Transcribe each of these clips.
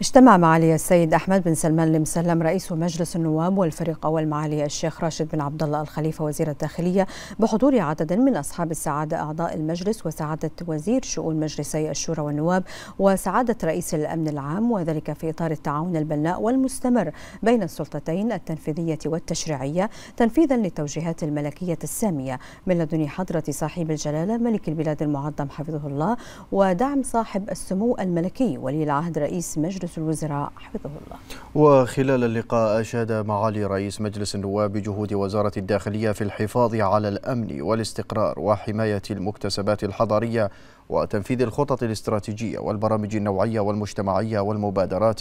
اجتمع معالي السيد أحمد بن سلمان المسلم رئيس مجلس النواب والفريق أول معالي الشيخ راشد بن عبد الله الخليفة وزير الداخلية بحضور عدد من أصحاب السعادة أعضاء المجلس وسعادة وزير شؤون مجلسي الشورى والنواب وسعادة رئيس الأمن العام وذلك في إطار التعاون البناء والمستمر بين السلطتين التنفيذية والتشريعية تنفيذا للتوجيهات الملكية السامية من لدن حضرة صاحب الجلالة ملك البلاد المعظم حفظه الله ودعم صاحب السمو الملكي ولي العهد رئيس مجلس مجلس الوزراء حفظه الله وخلال اللقاء أشاد معالي رئيس مجلس النواب بجهود وزارة الداخلية في الحفاظ على الأمن والاستقرار وحماية المكتسبات الحضارية وتنفيذ الخطط الاستراتيجية والبرامج النوعية والمجتمعية والمبادرات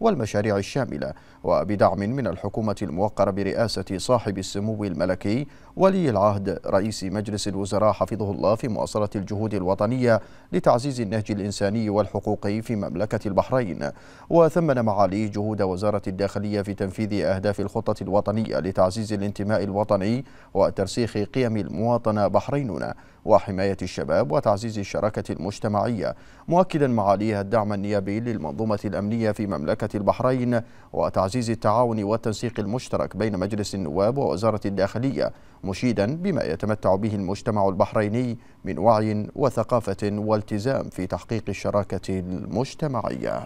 والمشاريع الشاملة وبدعم من الحكومة الموقرة برئاسة صاحب السمو الملكي ولي العهد رئيس مجلس الوزراء حفظه الله في مواصلة الجهود الوطنية لتعزيز النهج الإنساني والحقوقي في مملكة البحرين وثمن معاليه جهود وزارة الداخلية في تنفيذ أهداف الخطة الوطنية لتعزيز الانتماء الوطني وترسيخ قيم المواطنة بحريننا وحماية الشباب وتعزيز الشراكة المجتمعية مؤكدا معاليها الدعم النيابي للمنظومة الأمنية في مملكة البحرين وتعزيز التعاون والتنسيق المشترك بين مجلس النواب ووزارة الداخلية مشيدا بما يتمتع به المجتمع البحريني من وعي وثقافة والتزام في تحقيق الشراكة المجتمعية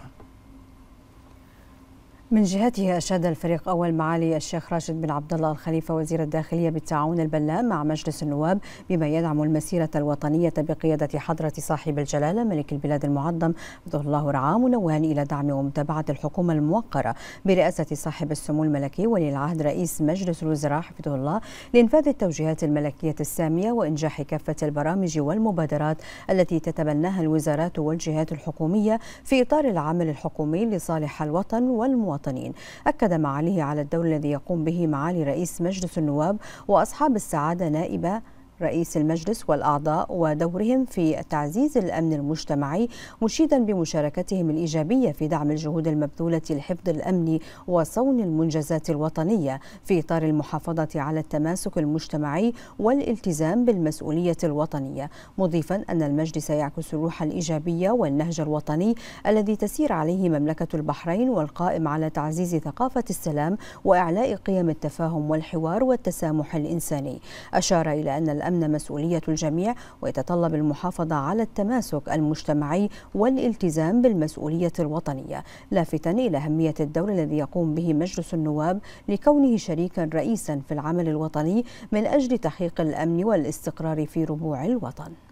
من جهته أشاد الفريق أول معالي الشيخ راشد بن عبد الله الخليفة وزير الداخلية بالتعاون البلاء مع مجلس النواب بما يدعم المسيرة الوطنية بقيادة حضرة صاحب الجلالة ملك البلاد المعظم عبد الله رعاه منوها إلى دعم ومتابعة الحكومة الموقرة برئاسة صاحب السمو الملكي ولي العهد رئيس مجلس الوزراء حفظه الله لإنفاذ التوجيهات الملكية السامية وإنجاح كافة البرامج والمبادرات التي تتبناها الوزارات والجهات الحكومية في إطار العمل الحكومي لصالح الوطن والمواطنين المواطنين أكد معاليه على الدور الذي يقوم به معالي رئيس مجلس النواب وأصحاب السعادة نائبة رئيس المجلس والأعضاء ودورهم في تعزيز الأمن المجتمعي مشيدا بمشاركتهم الإيجابية في دعم الجهود المبذولة لحفظ الأمن وصون المنجزات الوطنية في إطار المحافظة على التماسك المجتمعي والالتزام بالمسؤولية الوطنية مضيفا أن المجلس يعكس الروح الإيجابية والنهج الوطني الذي تسير عليه مملكة البحرين والقائم على تعزيز ثقافة السلام وإعلاء قيم التفاهم والحوار والتسامح الإنساني أشار إلى أن الأمن الأمن مسؤولية الجميع ويتطلب المحافظة على التماسك المجتمعي والالتزام بالمسؤولية الوطنية لافتا إلى أهمية الدور الذي يقوم به مجلس النواب لكونه شريكا رئيسا في العمل الوطني من أجل تحقيق الأمن والاستقرار في ربوع الوطن